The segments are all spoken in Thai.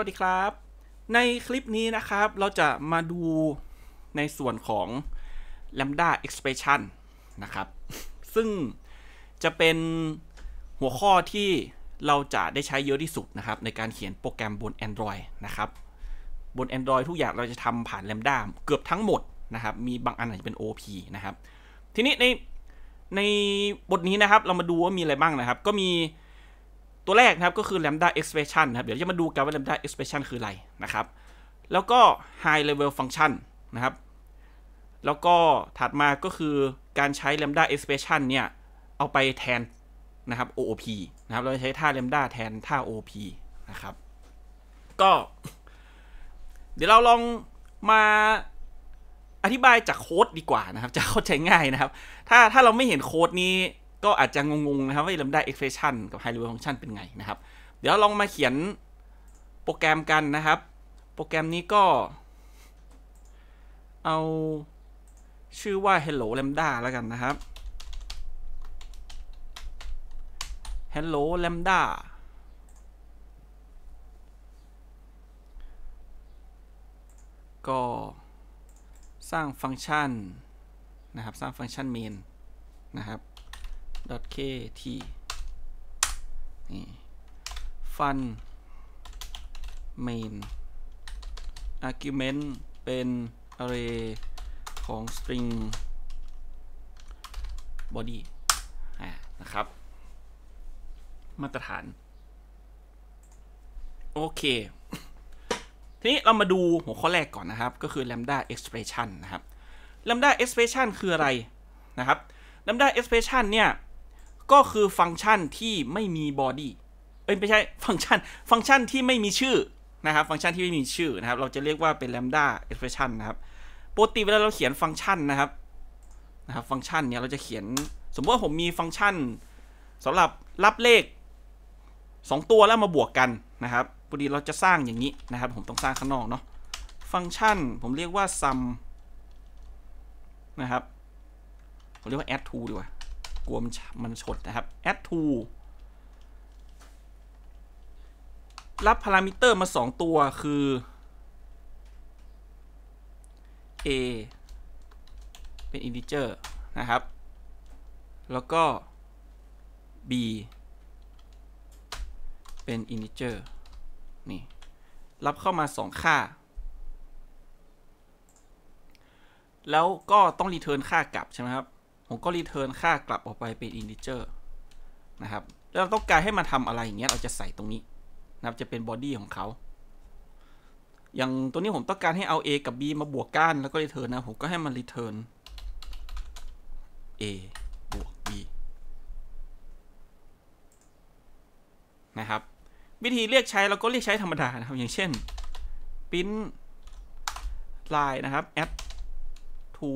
วัสดีครับ ในคลิปนี้นะครับเราจะมาดูในส่วนของ lambda expression นะครับซึ่งจะเป็นหัวข้อที่เราจะได้ใช้เยอะที่สุดนะครับในการเขียนโปรแกรมบน Android นะครับบน Android ทุกอย่างเราจะทำผ่าน lambda เกือบทั้งหมดนะครับมีบางอันอาจจะเป็น OP นะครับทีนี้ในในบทนี้นะครับเรามาดูว่ามีอะไรบ้างนะครับ ก็มีตัวแรกนะครับก็คือ lambda expression นะครับเดี๋ยวจะมาดูกันว่า lambda expression คืออะไรนะครับ แล้วก็ high level function นะครับ แล้วก็ถัดมาก็คือการใช้ lambda expression เนี่ย เอาไปแทนนะครับ OOP นะครับ เราใช้ท่า lambda แทนท่า OOP นะครับ ก็เดี๋ยวเราลองมาอธิบายจากโค้ดดีกว่านะครับ จะเข้าใจง่ายนะครับ ถ้าถ้าเราไม่เห็นโค้ดนี้ก็อาจจะงง ๆ นะครับ ว่าลำดับ expression กับ high level function เป็นไงนะครับ เดี๋ยวลองมาเขียนโปรแกรมกันนะครับ โปรแกรมนี้ก็ เอาชื่อว่า hello lambda แล้วกันนะครับ hello lambda ก็สร้างฟังก์ชันนะครับ สร้างฟังก์ชันเมนนะครับ .kt นี่ fun main argument เป็น array ของ string body นะครับ มาตรฐาน โอเค ทีนี้เรามาดูหัวข้อแรกก่อนนะครับก็คือ lambda expression นะครับ lambda expression คืออะไรนะครับ lambda expression เนี่ยก็คือฟังก์ชันที่ไม่มีบอดี้ เอ้ยไม่ใช่ฟังก์ชันฟังก์ชันที่ไม่มีชื่อนะครับฟังก์ชันที่ไม่มีชื่อนะครับ เราจะเรียกว่าเป็นแลมด้าเอ็กเพรสชันนะครับปกติเวลาเราเขียนฟังก์ชันนะครับนะครับฟังก์ชันเนี่ยเราจะเขียน สมมติว่าผมมีฟังก์ชัน สำหรับรับเลข 2 ตัวแล้วมาบวกกันนะครับพอดีเราจะสร้างอย่างนี้นะครับผมต้องสร้างข้างนอกเนาะฟังก์ชันผมเรียกว่า sum นะครับผมเรียกว่า add to ดีกว่ากลัวมันฉดนะครับ add to รับพารามิเตอร์มา 2 ตัวคือ a เป็น integer นะครับ แล้วก็ b เป็น integer นี่ รับเข้ามา 2 ค่า แล้วก็ต้องรีเทิร์นค่ากลับใช่ไหมครับผมก็รีเทิร์นค่ากลับออกไปเป็นอินดิเจอร์นะครับ แล้วเราต้องการให้มันทำอะไรอย่างเงี้ยเราจะใส่ตรงนี้นะครับจะเป็นบอดี้ของเขา อย่างตัวนี้ผมต้องการให้เอา A กับ B มาบวกกันแล้วก็รีเทิร์นนะผมก็ให้มันรีเทิร์น A บวก B นะครับ วิธีเรียกใช้เราก็เรียกใช้ธรรมดานะครับ อย่างเช่น print line นะครับ add to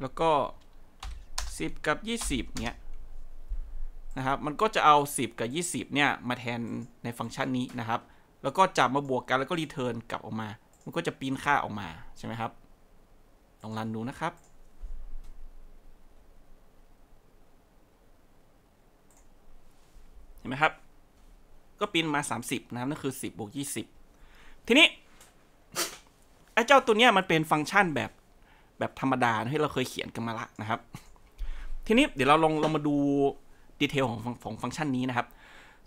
แล้วก็ 10 กับ 20เนี่ยนะครับมันก็จะเอา 10 กับ 20 เนี่ยมาแทนในฟังก์ชันนี้นะครับ แล้วก็จับมาบวกกันแล้วก็รีเทิร์นกลับออกมา มันก็จะปีนค่าออกมาใช่ไหมครับ ลองรันดูนะครับเห็นไหมครับ ก็ปีนมา 30 นะครับนั่นคือ 10บวก20 ทีนี้ ไอ้เจ้าตัวเนี้ยมันเป็นฟังก์ชันแบบแบบธรรมดาที่เราเคยเขียนกันมาละนะครับทีนี้เดี๋ยวเราลองเรามาดูดีเทลของของฟังก์ชันนี้นะครับ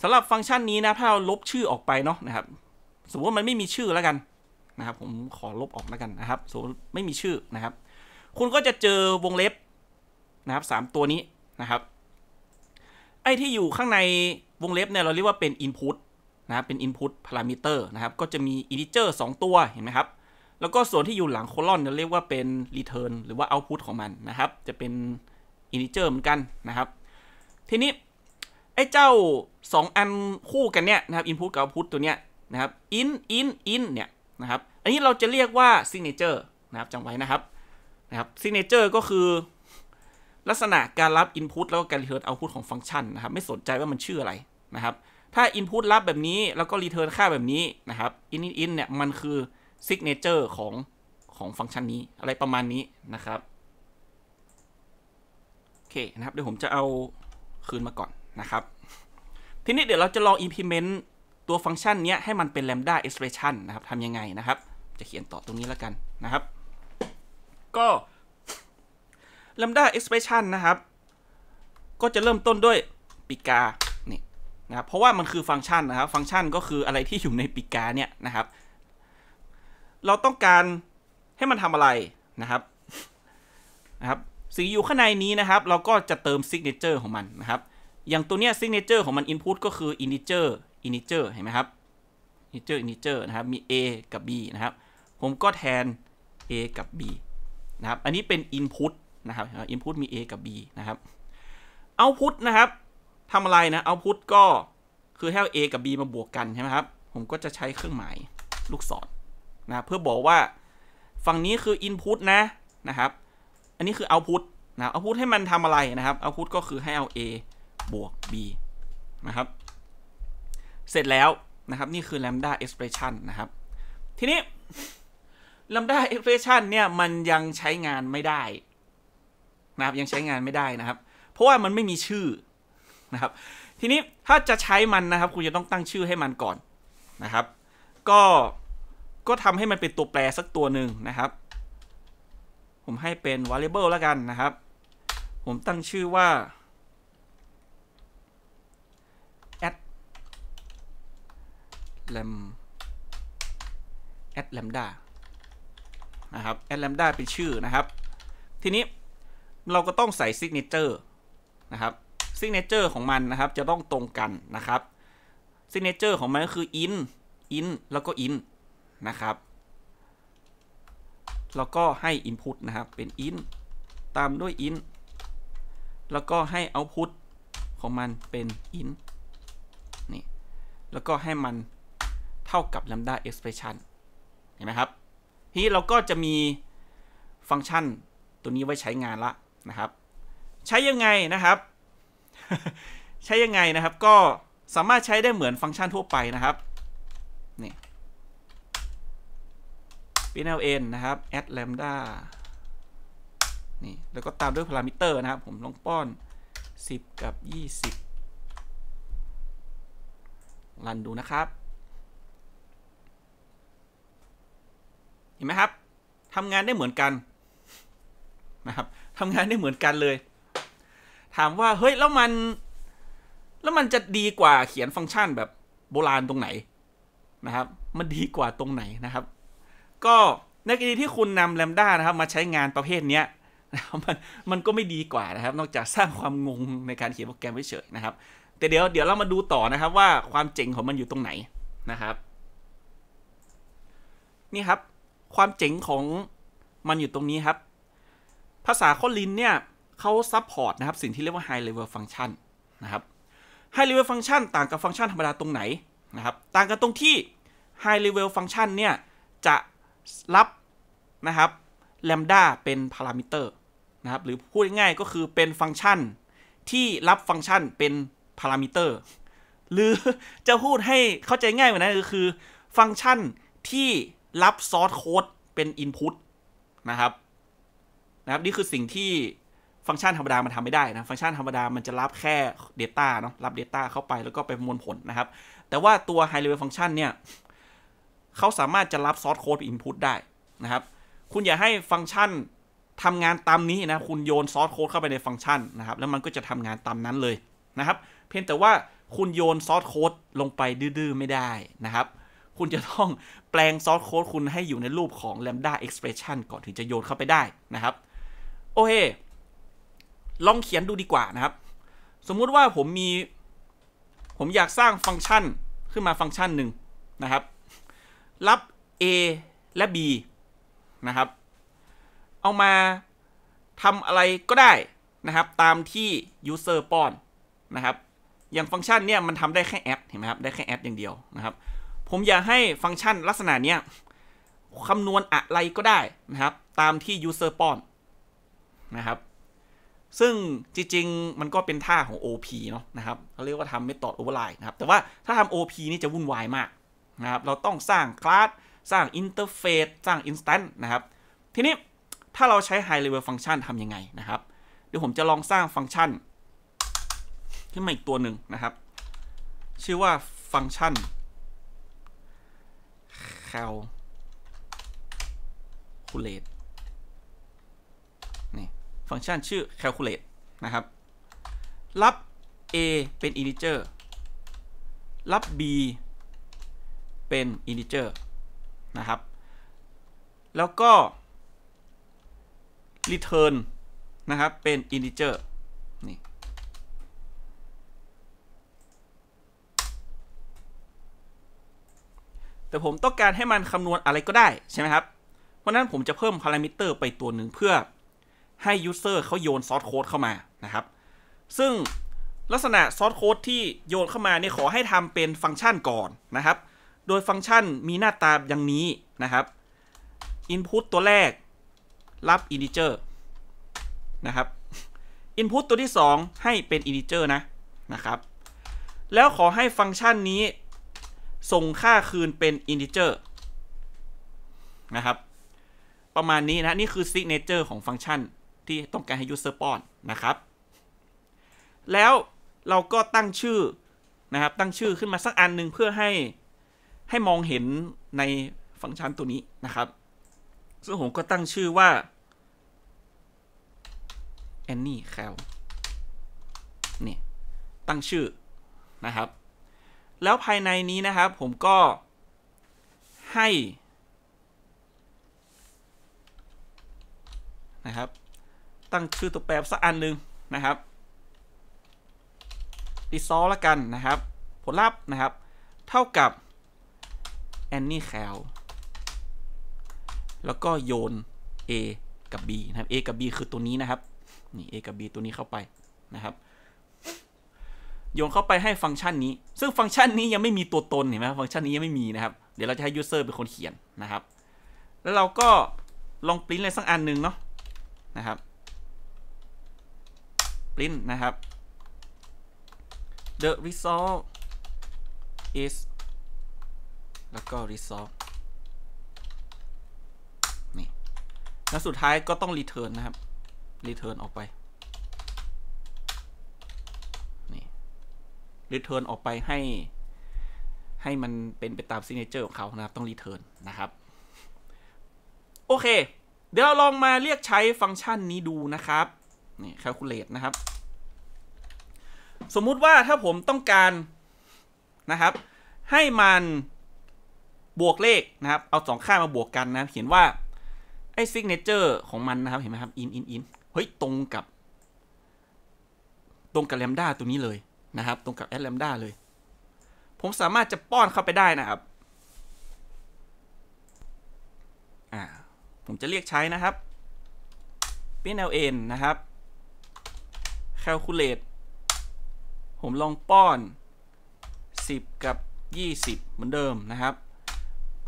สำหรับฟังก์ชันนี้นะถ้าเราลบชื่อออกไปเนาะนะครับ สมมติมันไม่มีชื่อแล้วกันนะครับผมขอลบออกแล้วกันนะครับสมมติไม่มีชื่อนะครับ คุณก็จะเจอวงเล็บนะครับ 3 ตัวนี้นะครับ ไอ้ ที่อยู่ข้างในวงเล็บเนี่ยเราเรียกว่าเป็น input นะเป็น input parameter นะครับ ก็จะมี integer 2ตัวเห็นไหมครับแล้วก็ส่วนที่อยู่หลังโคลอนจะเรียกว่าเป็น return หรือว่า output ของมันนะครับ จะเป็น integer เหมือนกันนะครับ ทีนี้ ไอ้เจ้า 2 อันคู่กันเนี่ยนะครับ input กับ output ตัวเนี้ยนะครับ in in in เนี่ยนะครับ อันนี้เราจะเรียกว่า signature นะครับจำไว้นะครับนะครับ signature ก็คือ ลักษณะการรับ input แล้วก็การ return output ของฟังก์ชันนะครับ ไม่สนใจว่ามันชื่ออะไรนะครับ ถ้า input รับแบบนี้แล้วก็ return ค่าแบบนี้นะครับ in in in เนี่ยมันคือซิกเนเจอร์ของของฟังก์ชันนี้อะไรประมาณนี้นะครับโอเคนะครับ เดี๋ยวผมจะเอาคืนมาก่อนนะครับ ทีนี้เดี๋ยวเราจะลอง implement ตัวฟังก์ชันนี้ให้มันเป็น lambda expression นะครับทำยังไงนะครับ จะเขียนต่อตรงนี้แล้วกันนะครับ ก็ lambda expression นะครับ ก็จะเริ่มต้นด้วยปีกาเนี่ยนะครับเพราะว่ามันคือฟังก์ชันนะครับ ฟังก์ชันก็คืออะไรที่อยู่ในปีกาเนี่ยนะครับเราต้องการให้มันทำอะไรนะครับ นะครับ สิ่ีอยู่ข้างในนี้นะครับ เราก็จะเติมซิกเนเจอร์ของมันนะครับ อย่างตัวเนี้ยซิกเนเจอร์ของมัน Input ก็คือ integer integer เห็นไหมครับ integer integer นะครับ มี a กับ b นะครับ ผมก็แทน a กับ b นะครับ อันนี้เป็น input นะครับ input มี a กับ b นะครับ output นะครับทำอะไรนะ output ก็คือให้ a กับ b มาบวกกันใช่ไหมครับ ผมก็จะใช้เครื่องหมายลูกศรนะเพื่อบอกว่าฝั่งนี้คือ Input นะนะครับ อันนี้คือ Output นะ Output ให้มันทำอะไรนะครับ Output ก็คือให้เอา A บวก B นะครับเสร็จแล้วนะครับ นี่คือ lambda expression นะครับทีนี้ lambda expression เนี่ยมันยังใช้งานไม่ได้นะครับยังใช้งานไม่ได้นะครับ เพราะว่ามันไม่มีชื่อนะครับ ทีนี้ถ้าจะใช้มันนะครับ คุณจะต้องตั้งชื่อให้มันก่อนนะครับ ก็ก็ทำให้มันเป็นตัวแปรสักตัวหนึ่งนะครับ ผมให้เป็น variable แล้วกันนะครับ ผมตั้งชื่อว่า add lam add lambda นะครับ add lambda เป็นชื่อนะครับ ทีนี้เราก็ต้องใส่ signature นะครับ signature ของมันนะครับ จะต้องตรงกันนะครับ signature ของมันก็คือ i n i n แล้วก็ i n นะครับแล้วก็ให้ input นะครับเป็น int ตามด้วย int แล้วก็ให้ output ของมันเป็น int นี่แล้วก็ให้มันเท่ากับ lambda expression เห็นไหมครับทีนี้เราก็จะมีฟังก์ชันตัวนี้ไว้ใช้งานละนะครับ ใช้ยังไงนะครับ ใช้ยังไงนะครับก็สามารถใช้ได้เหมือนฟังก์ชันทั่วไปนะครับนี่ f n l n นะครับ add lambda นี่ แล้วก็ตามด้วยพารามิเตอร์นะครับ ผมลองป้อน 10 กับ 20รันดูนะครับ เห็นไหมครับทำงานได้เหมือนกันนะครับทำงานได้เหมือนกันเลย ถามว่า เฮ้ย แล้วมัน แล้วมันจะดีกว่าเขียนฟังก์ชันแบบโบราณตรงไหนนะครับ มันดีกว่าตรงไหนนะครับก็ในกรณีที่คุณนำแลมด้านะครับมาใช้งานประเภทนี้มันมันก็ไม่ดีกว่านะครับ นอกจากสร้างความงงในการเขียนโปรแกรมเฉยๆนะครับ แต่เดี๋ยวเดี๋ยวเรามาดูต่อนะครับว่าความเจ๋งของมันอยู่ตรงไหนนะครับ นี่ครับ ความเจ๋งของมันอยู่ตรงนี้ครับ ภาษาคอลินเนี่ยเขาซับพอร์ตนะครับ สิ่งที่เรียกว่า high level function นะครับ high level function ต่างกับฟังก์ชันธรรมดาตรงไหนนะครับ ต่างกันตรงที่ high level function เนี่ยจะรับนะครับแลมด้าเป็นพารามิเตอร์นะครับหรือพูดง่ายๆก็คือเป็นฟังก์ชันที่รับฟังก์ชันเป็นพารามิเตอร์หรือจะพูดให้เข้าใจง่ายกว่านั้นก็คือฟังก์ชันที่รับซอสโค้ดเป็นอินพุตนะครับนะครับ นี่คือสิ่งที่ฟังก์ชันธรรมดามันทำไม่ได้นะฟังก์ชันธรรมดามันจะรับแค่ Data เนาะรับ Data เข้าไปแล้วก็ไปประมวลผลนะครับ แต่ว่าตัว High Level Function เนี่ยเขาสามารถจะรับซอสโค้ดปอินพุตได้นะครับ คุณอย่าให้ฟังก์ชันทำงานตามนี้นะ คุณโยนซอสโค้ดเข้าไปในฟังก์ชันนะครับ แล้วมันก็จะทำงานตามนั้นเลยนะครับ เพียงแต่ว่าคุณโยนซอสโค้ดลงไป ดื้อๆ ไม่ได้นะครับ คุณจะต้องแปลงซอสโค้ดคุณให้อยู่ในรูปของ lambda expression ก่อนถึงจะโยนเข้าไปได้นะครับ โอเค ลองเขียนดูดีกว่านะครับ สมมุติว่าผมมี ผมอยากสร้างฟังก์ชันขึ้นมาฟังก์ชันหนึ่งนะครับรับ A และ B นะครับ เอามาทำอะไรก็ได้นะครับตามที่ user ป้อนนะครับ อย่างฟังก์ชันเนี่ยมันทำได้แค่แอปเห็นไหมครับ ได้แค่แอปอย่างเดียวนะครับ ผมอยากให้ฟังก์ชันลักษณะเนี้ยคำนวณอะไรก็ได้นะครับตามที่ user ป้อนนะครับ ซึ่งจริงๆ มันก็เป็นท่าของ OP เนาะนะครับเขาเรียกว่าทำ method override นะครับ แต่ว่าถ้าทำ OP นี่จะวุ่นวายมากนะครับเราต้องสร้างคลาส สร้างอินเทอร์เฟซสร้างอินสแตนต์นะครับ ทีนี้ถ้าเราใช้ไฮเลเวลฟังก์ชันทำยังไงนะครับ เดี๋ยวผมจะลองสร้างฟังก์ชันขึ้นมาอีกตัวหนึ่งนะครับ ชื่อว่าฟังก์ชัน calculate นี่ฟังก์ชันชื่อ calculate นะครับ รับ a เป็น integer รับ b เป็น integer นะครับ แล้วก็ return นะครับ เป็น integer นี่ แต่ผมต้องการให้มันคำนวณอะไรก็ได้ใช่ไหมครับ เพราะนั้นผมจะเพิ่มพารามิเตอร์ไปตัวหนึ่งเพื่อให้ user เขาโยนซอสโค้ดเข้ามานะครับ ซึ่งลักษณะซอสโค้ดที่โยนเข้ามาเนี่ย ขอให้ทำเป็นฟังก์ชันก่อนนะครับโดยฟังก์ชันมีหน้าตาอย่างนี้นะครับ input ตัวแรกรับ integer นะครับ input ตัวที่ 2 ให้เป็น integer นะนะครับ แล้วขอให้ฟังก์ชันนี้ ส่งค่าคืนเป็น integer นะครับ ประมาณนี้นะ นี่คือ signature ของฟังก์ชันที่ต้องการให้ user ป้อนนะครับ แล้วเราก็ตั้งชื่อ นะครับ ตั้งชื่อขึ้นมาสักอันหนึ่งเพื่อให้ให้มองเห็นในฟังก์ชันตัวนี้นะครับ ซึ่งผมก็ตั้งชื่อว่า a n y c a l นี่ตั้งชื่อนะครับ แล้วภายในนี้นะครับผมก็ให้นะครับตั้งชื่อตัวแปรสักอันหนึ่งนะครับดีซอลละกันนะครับ ผลลัพธ์นะครับเท่ากับแอนนี่แคลแล้วก็โยน A กับ B นะครับ A กับ B คือตัวนี้นะครับ นี่ A กับ B ตัวนี้เข้าไปนะครับ โยนเข้าไปให้ฟังก์ชันนี้ ซึ่งฟังก์ชันนี้ยังไม่มีตัวตนเห็นไหมฟังก์ชันนี้ยังไม่มีนะครับ เดี๋ยวเราจะให้ยูเซอร์เป็นคนเขียนนะครับ แล้วเราก็ลองปริ้นอะไรสักอันหนึ่งเนาะนะครับปริ้นนะครับ the result is แล้วก็ resolve นี่ แล้วสุดท้ายก็ต้อง return นะครับ return ออกไป นี่ return ออกไปให้ ให้มันเป็นไปตาม signature ของเขานะครับ ต้อง return นะครับ โอเค เดี๋ยวเราลองมาเรียกใช้ฟังก์ชันนี้ดูนะครับ นี่ calculate นะครับ สมมุติว่าถ้าผมต้องการ นะครับ ให้มันบวกเลขนะครับ เอา2ค่ามาบวกกันนะเขียนว่าไอ้ซิกเนเจอร์ของมันนะครับ เห็นไหมครับ อินอินอินเฮ้ย ตรงกับ ตรงกับ แลมด้าตัวนี้เลยนะครับ ตรงกับแอดแลมด้าเลย ผมสามารถจะป้อนเข้าไปได้นะครับอ่าผมจะเรียกใช้นะครับ PLN นะครับ Calculate ผมลองป้อน 10 กับ 20 เหมือนเดิมนะครับ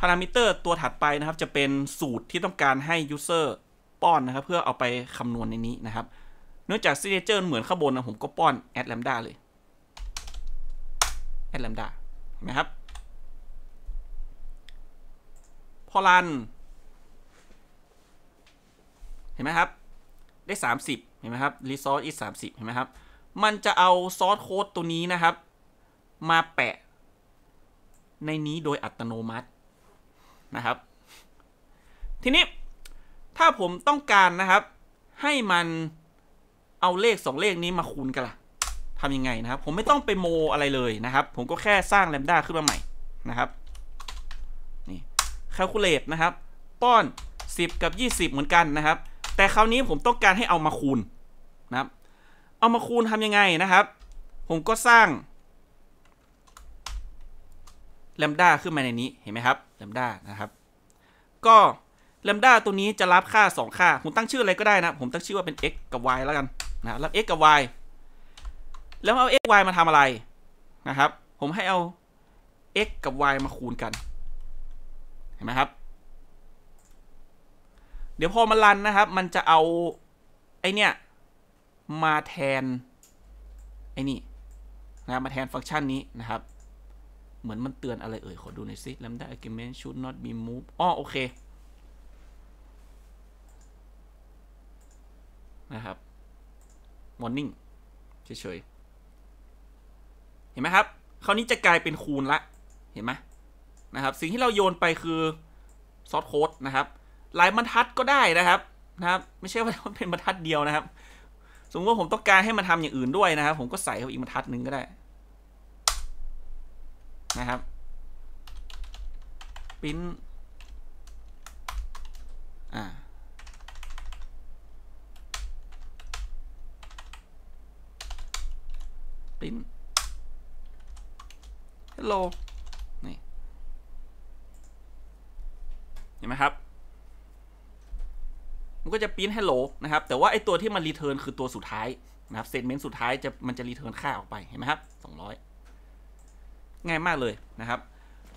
พารามิเตอร์ตัวถัดไปนะครับ จะเป็นสูตรที่ต้องการให้ยูเซอร์ป้อนนะครับ เพื่อเอาไปคำนวณในนี้นะครับ เนื่องจากซีเนเจอร์เหมือนข้างบนนะผมก็ป้อน add lambda เลย add lambda เห็นไหมครับ พอรัน เห็นไหมครับ ได้ 30 เห็นไหมครับ resource is 30 เห็นไหมครับ มันจะเอาซอสโค้ดตัวนี้นะครับ มาแปะในนี้โดยอัตโนมัตินะครับทีนี้ถ้าผมต้องการนะครับให้มันเอาเลข 2 เลขนี้มาคูณกันล่ะทำยังไงนะครับ ผมไม่ต้องไปโมอะไรเลยนะครับ ผมก็แค่สร้างแลมด้าขึ้นมาใหม่นะครับนี่คัลคูลเลตนะครับ ป้อน 10 กับ 20 เหมือนกันนะครับ แต่คราวนี้ผมต้องการให้เอามาคูณนะครับเอามาคูณทำยังไงนะครับ ผมก็สร้างแลมด้าขึ้นมาในนี้ เห็นไหมครับแลมด้านะครับ ก็แลมด้าตัวนี้จะรับค่า 2 ค่าผมตั้งชื่ออะไรก็ได้นะ ผมตั้งชื่อว่าเป็น x กับ y แล้วกันนะรับ x กับ y แล้วเอา x y มาทำอะไรนะครับ ผมให้เอา x กับ y มาคูณกันเห็นไหมครับ เดี๋ยวพอมันรันนะครับ มันจะเอาไอเนี้ยมาแทน ไอนี่นะมาแทนฟังก์ชันนี้นะครับเหมือนมันเตือนอะไรเอ่ย ขอดูหน่อยสิ lambda argument should not be moved อ๋อโอเค นะครับ m o r n i n g เฉยๆ เห็นไหมครับคราวนี้จะกลายเป็นคูณละ เห็นไหมนะครับ สิ่งที่เราโยนไปคือซอสโค้ดนะครับ หลายบรรทัดก็ได้นะครับนะครับ ไม่ใช่ว่าเป็นบรรทัดเดียวนะครับ สมมติว่าผมต้องการให้มันทำอย่างอื่นด้วยนะครับ ผมก็ใส่เข้าอีกบรรทัดหนึ่งก็ได้นะครับ ปิ้นอ่าปิ้นฮัลโหลนี่เห็นไหมครับ มันก็จะปิ้น hello นะครับ แต่ว่าไอตัวที่มันรีเทิร์นคือตัวสุดท้ายนะครับเซตเมนต์สุดท้ายจะมันจะรีเทิร์นค่าออกไปเห็นไหมครับสองร้อยง่ายมากเลยนะครับ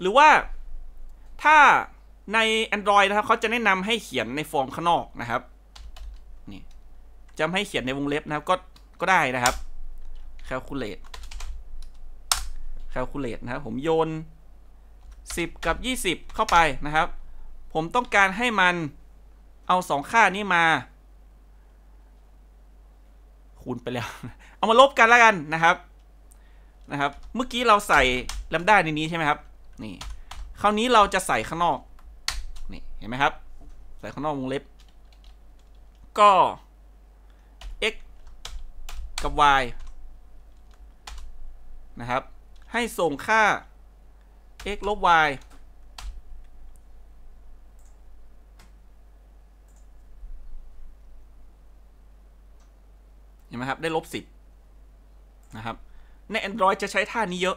หรือว่าถ้าใน Android นะครับเขาจะแนะนำให้เขียนในฟอร์มข้างนอกนะครับนี่จำให้เขียนในวงเล็บนะครับ ก็ก็ได้นะครับ calculate calculate นะครับผมโยน 10 กับ 20 เข้าไปนะครับ ผมต้องการให้มันเอา 2 ค่านี้มา คูณไปแล้ว เอามาลบกันแล้วกันนะครับนะครับ เมื่อกี้เราใส่ลัมด้าในนี้ใช่ไหมครับ นี่คราวนี้เราจะใส่ข้างนอก นี่ เห็นไหมครับ ใส่ข้างนอกวงเล็บ ก็ x กับ y นะครับ ให้ส่งค่า x ลบ y เห็นไหมครับ ได้ลบสิบนะครับใน Android จะใช้ท่านี้เยอะ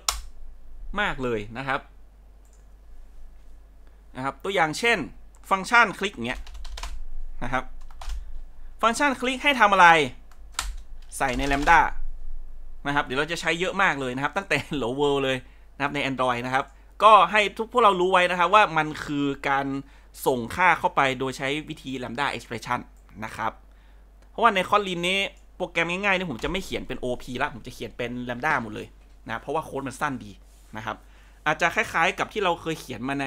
มากเลยนะครับนะครับ ตัวอย่างเช่นฟังก์ชันคลิกเงี้ยนะครับ ฟังก์ชันคลิกให้ทำอะไรใส่ใน Lambda นะครับเดี๋ยวเราจะใช้เยอะมากเลยนะครับ ตั้งแต่ l o World เลยนะครับใน Android นะครับ ก็ให้ทุกพวกเรารู้ไว้นะครับว่ามันคือการส่งค่าเข้าไปโดยใช้วิธี Lambda Expression นะครับ เพราะว่าในคอลลินนี้โปรแกรมง่ายๆเนี่ยผมจะไม่เขียนเป็น OP ละ ผมจะเขียนเป็นแลมด้าหมดเลยนะเพราะว่าโค้ดมันสั้นดีนะครับ อาจจะคล้ายๆกับที่เราเคยเขียนมาใน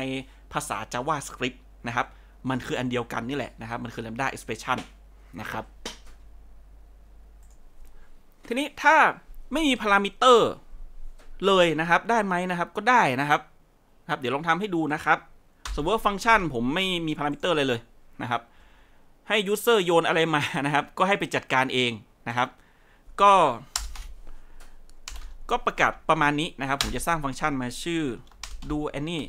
ภาษา JavaScript นะครับ มันคืออันเดียวกันนี่แหละนะครับ มันคือ lambda expression นะครับ ทีนี้ถ้าไม่มีพารามิเตอร์เลยนะครับ ได้ไหมนะครับก็ได้นะครับครับเดี๋ยวลองทำให้ดูนะครับ สมมติว่าฟังก์ชันผมไม่มีพารามิเตอร์เลยเลยนะครับให้ user โยนอะไรมานะครับก็ให้ไปจัดการเองนะครับ ก็ก็ประกาศประมาณนี้นะครับ ผมจะสร้างฟังก์ชันมาชื่อ do any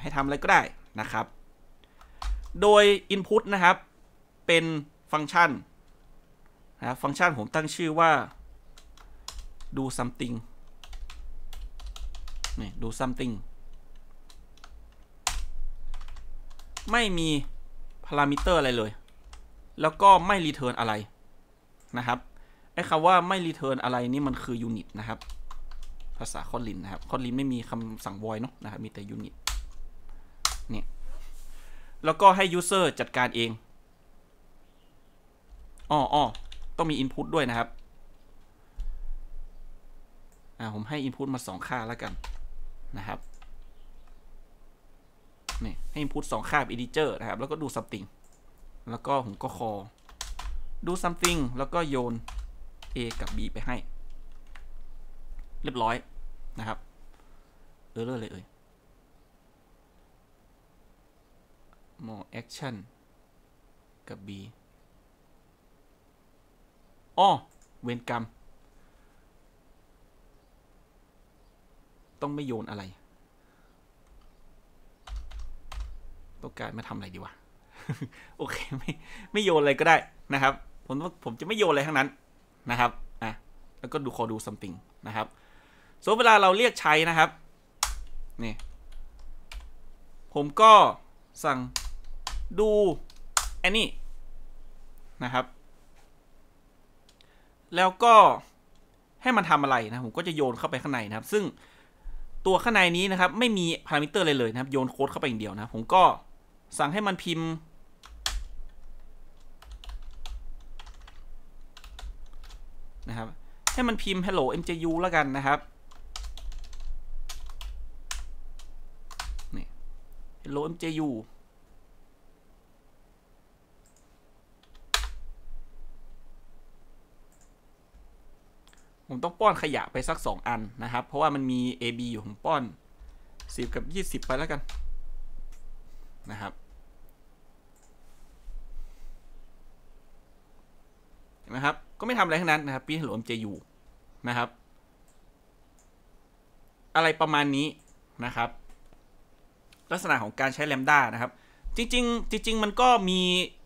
ให้ทำอะไรก็ได้นะครับ โดย input นะครับ เป็นฟังก์ชันนะฟังก์ชันผมตั้งชื่อว่า do something นี่ do something ไม่มีพารามิเตอร์อะไรเลย แล้วก็ไม่รีเทิร์นอะไรนะครับ ไอ้คำว่าไม่รีเทิร์นอะไรนี่มันคือยูนิตนะครับ ภาษาคอลิน นะครับ คอลิน ไม่มีคำสั่ง v อยเนาะนะครับ มีแต่ยูนิตเนี่ยแล้วก็ให้ user จัดการเองอ้ออต้องมี input ด้วยนะครับ อ่าผมให้ input มา 2 ค่าแล้วกันนะครับนี่ให้ input 2ค่า integer นะครับ แล้วก็ดู something แล้วก็ ผมก็ call do something แล้วก็โยน a กับ b ไปให้ เรียบร้อยนะครับเออเลอเลยเอ่ย more action กับ b อ๋อเวรกรรม ต้องไม่โยนอะไร ต้องการมาทำอะไรดีวะ โอเคไม่ไม่โยนอะไรก็ได้นะครับผมผมจะไม่โยนอะไรทั้งนั้นนะครับอ่ะแล้วก็ดูขอดู something นะครับส่วนเวลาเราเรียกใช้นะครับ นี่ ผมก็สั่งดูไอ้นี่นะครับ แล้วก็ให้มันทำอะไรนะ ผมก็จะโยนเข้าไปข้างในนะครับ ซึ่งตัวข้างในนี้นะครับไม่มีพารามิเตอร์เลยเลยนะครับ โยนโค้ดเข้าไปอย่างเดียวนะ ผมก็สั่งให้มันพิมพ์นะครับ ให้มันพิมพ์ hello mju แล้วกันนะครับ นี่ hello mju ผมต้องป้อนขยะไปสัก 2 อันนะครับ เพราะว่ามันมี AB อยู่ผมป้อน 10 กับ 20 ไปแล้วกัน นะครับก็ไม่ทำอะไรทั้งนั้นนะครับ พี่ฮัลโหลยู่นะครับ อะไรประมาณนี้นะครับลักษณะของการใช้แลมด้านะครับ จริงๆจริงๆ มันก็มี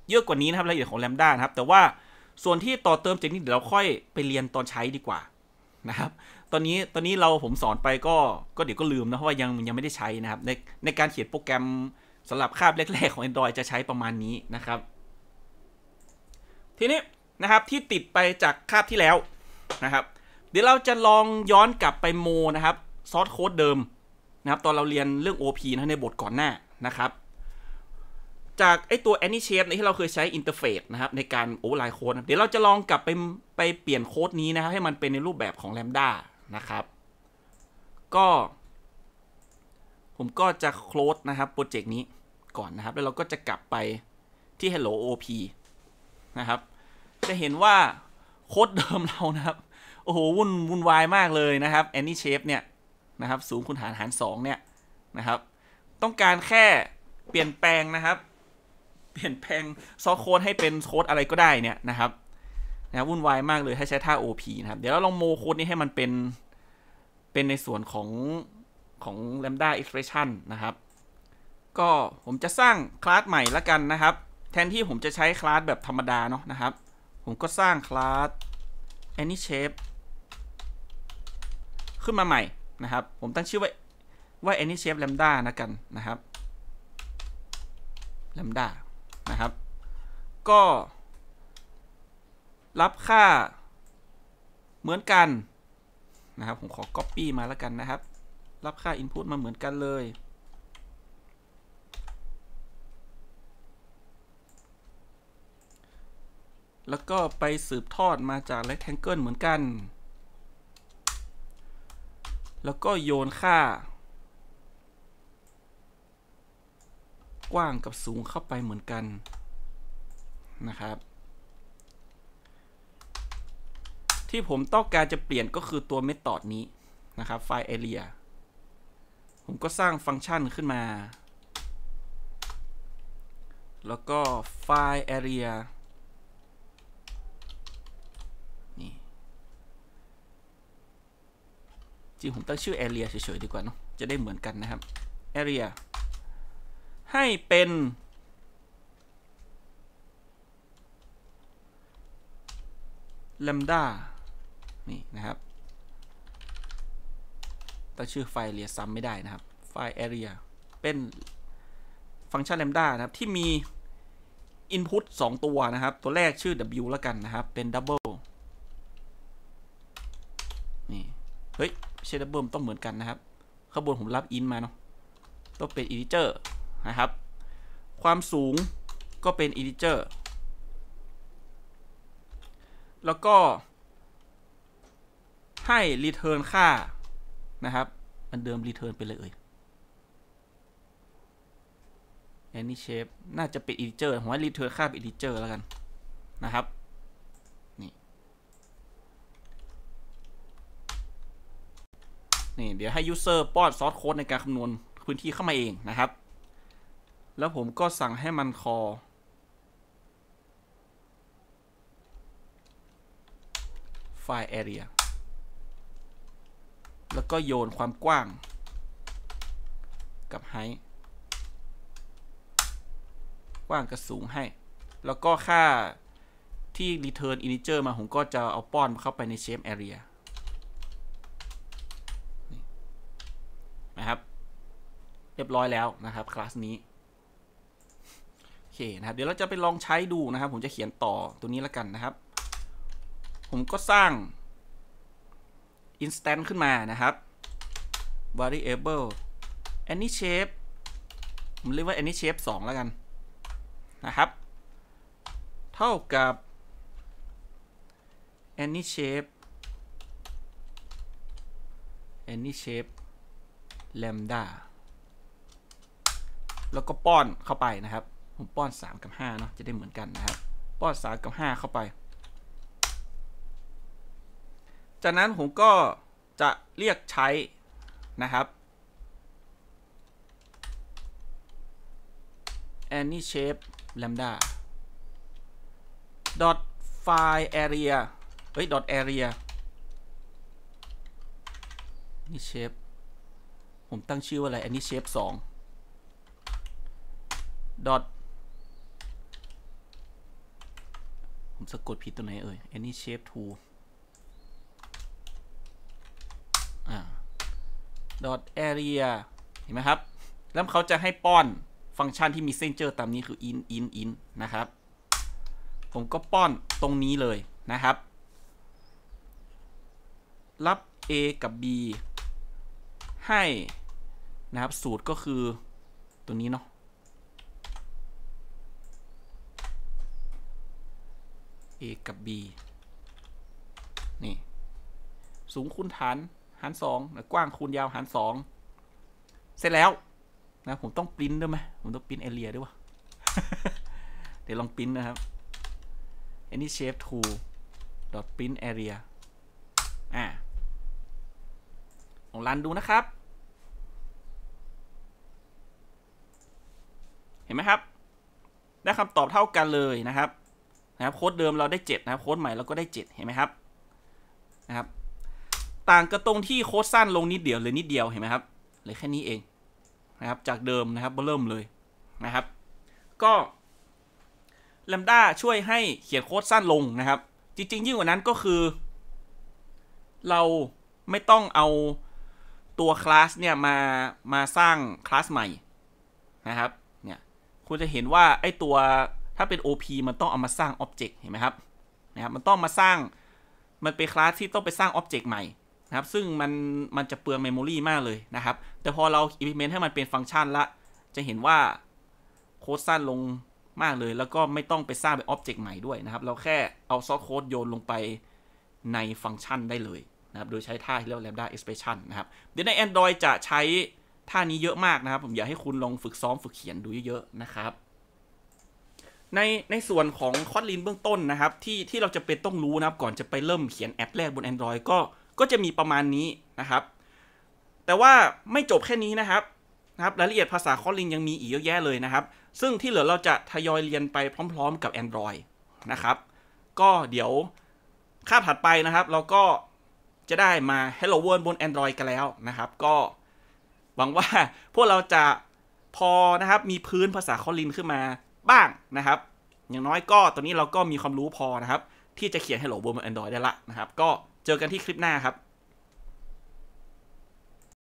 เยอะกว่านี้นะครับรายละเอียดของแลมด้านะครับ แต่ว่าส่วนที่ต่อเติมจากนี้เดี๋ยวเราค่อยไปเรียนตอนใช้ดีกว่านะครับ ตอนนี้ตอนนี้เราผมสอนไปก็ก็เดี๋ยวก็ลืมนะเพราะว่ายังยังไม่ได้ใช้นะครับ ในในการเขียนโปรแกรมสำหรับคาบแรกๆของ Android จะใช้ประมาณนี้นะครับ ทีนี้นะครับที่ติดไปจากคาบที่แล้วนะครับ เดี๋ยวเราจะลองย้อนกลับไปโม นะครับซอสโค้ดเดิมนะครับ ตอนเราเรียนเรื่อง OP นะในบทก่อนหน้านะครับ จากไอตัว a n y shape ที่เราเคยใช้อินเทอร์เฟซนะครับในการโอเวอร์ไลน์โค้ดเดี๋ยวเราจะลองกลับไปไปเปลี่ยนโค้ดนี้นะครับ ให้มันเป็นในรูปแบบของแลมด้านะครับ ก็ ผมก็จะโค้ดนะครับโปรเจกต์นี้ก่อนนะครับ แล้วเราก็จะกลับไปที่ hello op นะครับจะเห็นว่าโค้ดเดิมเรานะครับโอ้โหวุ่นวุ่นวายมากเลยนะครับแอนนี่เชฟเนี่ยนะครับ สูงคูณหารหาร 2 เนี่ยนะครับ ต้องการแค่เปลี่ยนแปลงนะครับ เปลี่ยนแปลงซอโค้ดให้เป็นโค้ด อะไรก็ได้เนี่ยนะครับนะวุ่นวายมากเลยให้ใช้ท่า OP นะครับเดี๋ยวเราลองโมโค้ดนี้ให้มันเป็นเป็นในส่วนของของ lambda expression นะครับ ก็ผมจะสร้างคลาสใหม่ละกันนะครับ แทนที่ผมจะใช้คลาสแบบธรรมดาเนาะนะครับผมก็สร้างคลาส any shape ขึ้นมาใหม่นะครับ ผมตั้งชื่อไว้ว่า any shape lambda นะกันนะครับ lambda นะครับ ก็ รับค่าเหมือนกันนะครับ ผมขอ copy มาแล้วกันนะครับ รับค่า input มาเหมือนกันเลยแล้วก็ไปสืบทอดมาจาก rectangle เหมือนกัน แล้วก็โยนค่า กว้างกับสูงเข้าไปเหมือนกันนะครับ ที่ผมต้องการจะเปลี่ยนก็คือตัวเมธอดนี้นะครับไฟล์ area ผมก็สร้างฟังก์ชันขึ้นมา แล้วก็ไฟล์ area จริงผมตั้งชื่อ area เฉย ๆ ดีกว่า เนาะจะได้เหมือนกันนะครับ area ให้เป็น lambda นี่ นะครับตั้งชื่อไฟล์ area ซ้ำไม่ได้นะครับ ไฟล์ area เป็นฟังก์ชัน lambda นะครับ ที่มี input 2 ตัวนะครับ ตัวแรกชื่อ w แล้วกันนะครับ เป็น double นี่ เฮ้ยเชดเบิร์มต้องเหมือนกันนะครับข้างบนผมรับอินมาเนาะต้องเป็นอินดิเจอร์นะครับ ความสูงก็เป็นอินดิเจอร์แล้วก็ให้รีเทิร์นค่านะครับ มันเดิมรีเทิร์นไปเลยเอ่ยอันนี้เชฟน่าจะเป็น i ิเจอร์ผมว่าเทิร์นค่าเป็น i ิเจอร์แล้วกันนะครับนี่ เดี๋ยวให้ user ป้อนซอสโค้ดในการคำนวณพื้นที่เข้ามาเองนะครับ แล้วผมก็สั่งให้มันคอไฟล์ area แล้วก็โยนความกว้าง กับไฮกว้างกับสูงให้ แล้วก็ค่าที่ return integer มา ผมก็จะเอาป้อนเข้าไปใน shape area ะครับเรียบร้อยแล้วนะครับ คลาสนี้โอเคนะครับเดี๋ยวเราจะไปลองใช้ดูนะครับ ผมจะเขียนต่อตัวนี้แล้วกันนะครับ ผมก็สร้าง i n s t a n c e ขึ้นมานะครับ variable any shape ผมเรียกว่า any shape 2 แล้วกันนะครับ เท่ากับ any shape any shape แลมดาแล้วก็ป้อนเข้าไปนะครับผมป้อน 3 กับ 5 เนาะจะได้เหมือนกันนะครับ ป้อน 3 กับ 5 เข้าไป จากนั้นผมก็จะเรียกใช้นะครับ any shape lambda dot file area เฮ้ย dot area นี่ shape ผมตั้งชื่อว่าอะไรอันนี้เชฟสองดอทผมสะกดผิดตัวไหนเอ่ยอันนี้เชฟทูอ่าดอทแอเรียเห็นไหมครับ แล้วเขาจะให้ป้อนฟังก์ชันที่มีเส้นเจอตามนี้คือ in in in นะครับ ผมก็ป้อนตรงนี้เลยนะครับ รับ a กับ b ให้นะครับ สูตรก็คือตัวนี้เนาะ a กับ b นี่ สูงคูณฐานหารสองกว้างคูณยาวหารสอง เสร็จแล้ว นะผมต้องปริ้นด้วยไหมผมต้องปริ้นเอเรียด้วยวะเดี๋ยวลองปริ้นนะครับ any shape to dot print area อ่าลองรันดูนะครับห็นไหมครับ ได้คำตอบเท่ากันเลยนะครับ นะครับโค้ดเดิมเราได้7นะครับโค้ดใหม่เราก็ได้7เห็นไหมครับ นะครับ ต่างกันตรงที่โค้ดสั้นลงนิดเดียวเลยนิดเดียว เห็นไหมครับ เหลือแค่นี้เองนะครับ จากเดิมนะครับเริ่มเลยนะครับ ก็ลมด้าช่วยให้เขียนโค้ดสั้นลงนะครับ จริงๆยิ่งกว่านั้นก็คือ เราไม่ต้องเอาตัวคลาสเนี่ยมามาสร้างคลาสใหม่นะครับคุณจะเห็นว่าไอ้ตัวถ้าเป็น OP มันต้องเอามาสร้างอ็อบเจกต์เห็นไหมครับนะครับมันต้องมาสร้างมันเป็นคลาสที่ต้องไปสร้างอ็อบเจกต์ใหม่นะครับซึ่งมันมันจะเปลืองเมมโมรีมากเลยนะครับแต่พอเรา implement ให้มันเป็นฟังก์ชันละจะเห็นว่าโค้ดสั้นลงมากเลย แล้วก็ไม่ต้องไปสร้างเป็นอ็อบเจกต์ใหม่ด้วยนะครับ เราแค่เอาซอสโค้ดโยนลงไปในฟังก์ชันได้เลยนะครับโดยใช้ท่าที่เรียกว่า lambda expression นะครับเดี๋ยวใน Android จะใช้ท่านี้เยอะมากนะครับผมอยากให้คุณลองฝึกซ้อมฝึกเขียนดูเยอะๆนะครับในในส่วนของคอดลินเบื้องต้นนะครับที่ที่เราจะเป็นต้องรู้นะครับ ก่อนจะไปเริ่มเขียนแอปแรกบน Android ก็ก็จะมีประมาณนี้นะครับ แต่ว่าไม่จบแค่นี้นะครับนะครับรายละเอียดภาษาคอลินยังมีอีกเยอะแยะเลยนะครับ ซึ่งที่เหลือเราจะทยอยเรียนไปพร้อมๆกับ Android นะครับก็เดี๋ยวคาบถัดไปนะครับ เราก็จะได้มา Hello World บน Android กันแล้วนะครับ ก็หวังว่าพวกเราจะพอนะครับ มีพื้นภาษาคอลินขึ้นมาบ้างนะครับ อย่างน้อยก็ตอนนี้เราก็มีความรู้พอนะครับ ที่จะเขียน Hello World บน Android ได้ละนะครับ ก็เจอกันที่คลิปหน้าครับ